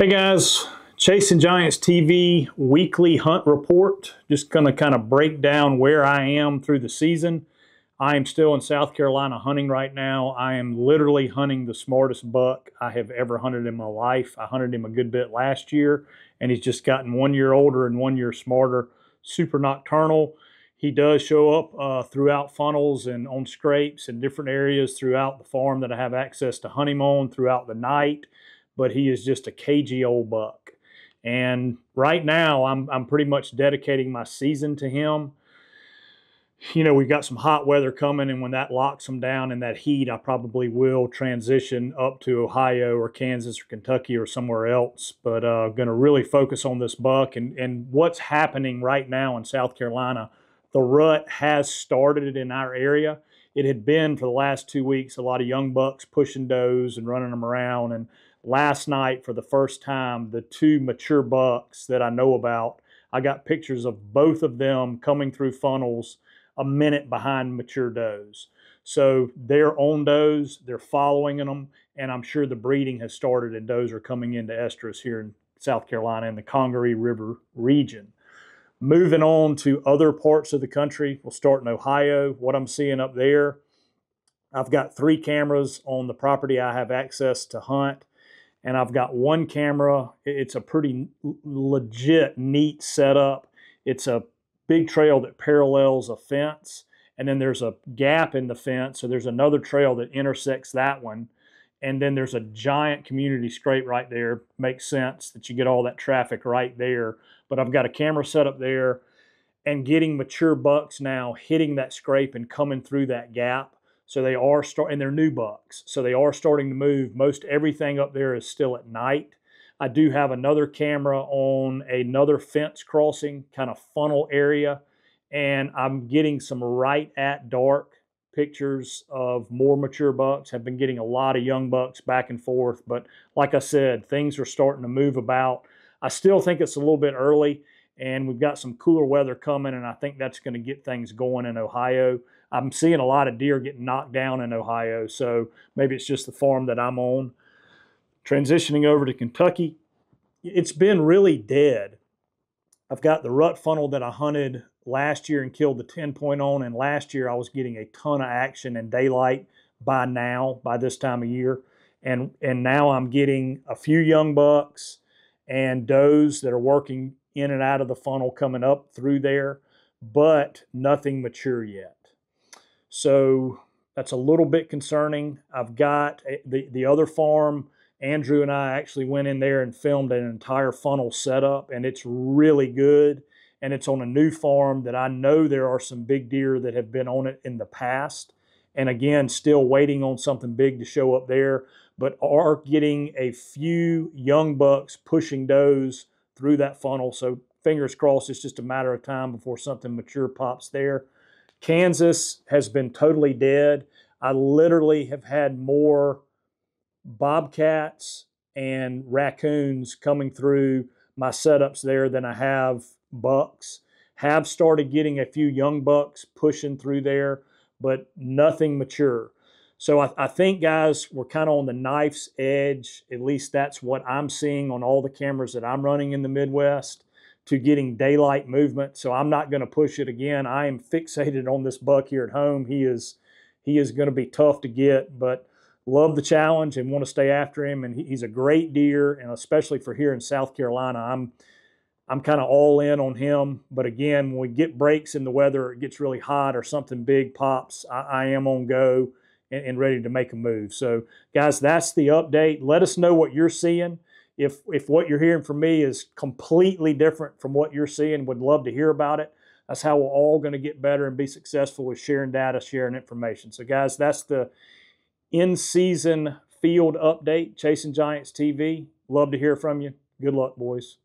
Hey guys, Chasing Giants TV weekly hunt report. Just going to kind of break down where I am through the season. I am still in South Carolina hunting right now. I am literally hunting the smartest buck I have ever hunted in my life. I hunted him a good bit last year, and he's just gotten one year older and one year smarter. Super nocturnal. He does show up uh, throughout funnels and on scrapes and different areas throughout the farm that I have access to hunt him on throughout the night but he is just a cagey old buck. And right now, I'm, I'm pretty much dedicating my season to him. You know, we've got some hot weather coming, and when that locks him down in that heat, I probably will transition up to Ohio or Kansas or Kentucky or somewhere else. But uh, going to really focus on this buck and, and what's happening right now in South Carolina. The rut has started in our area. It had been for the last two weeks a lot of young bucks pushing does and running them around and – last night for the first time the two mature bucks that I know about. I got pictures of both of them coming through funnels a minute behind mature does. So they're on does, they're following them, and I'm sure the breeding has started and does are coming into estrus here in South Carolina in the Congaree River region. Moving on to other parts of the country, we'll start in Ohio. What I'm seeing up there, I've got three cameras on the property I have access to hunt and I've got one camera. It's a pretty legit, neat setup. It's a big trail that parallels a fence, and then there's a gap in the fence, so there's another trail that intersects that one. And then there's a giant community scrape right there. Makes sense that you get all that traffic right there. But I've got a camera set up there and getting mature bucks now hitting that scrape and coming through that gap so they are start and they're new bucks. So they are starting to move. Most everything up there is still at night. I do have another camera on another fence crossing kind of funnel area, and I'm getting some right at dark pictures of more mature bucks. Have been getting a lot of young bucks back and forth, but like I said, things are starting to move about. I still think it's a little bit early, and we've got some cooler weather coming, and I think that's going to get things going in Ohio. I'm seeing a lot of deer getting knocked down in Ohio, so maybe it's just the farm that I'm on. Transitioning over to Kentucky, it's been really dead. I've got the rut funnel that I hunted last year and killed the 10 point on, and last year I was getting a ton of action in daylight by now, by this time of year. And, and now I'm getting a few young bucks and does that are working in and out of the funnel coming up through there, but nothing mature yet. So that's a little bit concerning. I've got eh, the, the other farm, Andrew and I actually went in there and filmed an entire funnel setup, and it's really good. And it's on a new farm that I know there are some big deer that have been on it in the past. And again, still waiting on something big to show up there, but are getting a few young bucks pushing does through that funnel. So fingers crossed, it's just a matter of time before something mature pops there. Kansas has been totally dead. I literally have had more bobcats and raccoons coming through my setups there than I have bucks. Have started getting a few young bucks pushing through there, but nothing mature. So I, I think, guys, we're kind of on the knife's edge. At least that's what I'm seeing on all the cameras that I'm running in the Midwest to getting daylight movement. So I'm not going to push it again. I am fixated on this buck here at home. He is he is going to be tough to get, but love the challenge and want to stay after him. And he's a great deer, and especially for here in South Carolina, I'm I'm kind of all in on him. But again, when we get breaks in the weather, it gets really hot or something big pops, I, I am on go and, and ready to make a move. So guys, that's the update. Let us know what you're seeing if if what you're hearing from me is completely different from what you're seeing, would love to hear about it. That's how we're all going to get better and be successful with sharing data, sharing information. So, guys, that's the in season field update, Chasing Giants TV. Love to hear from you. Good luck, boys.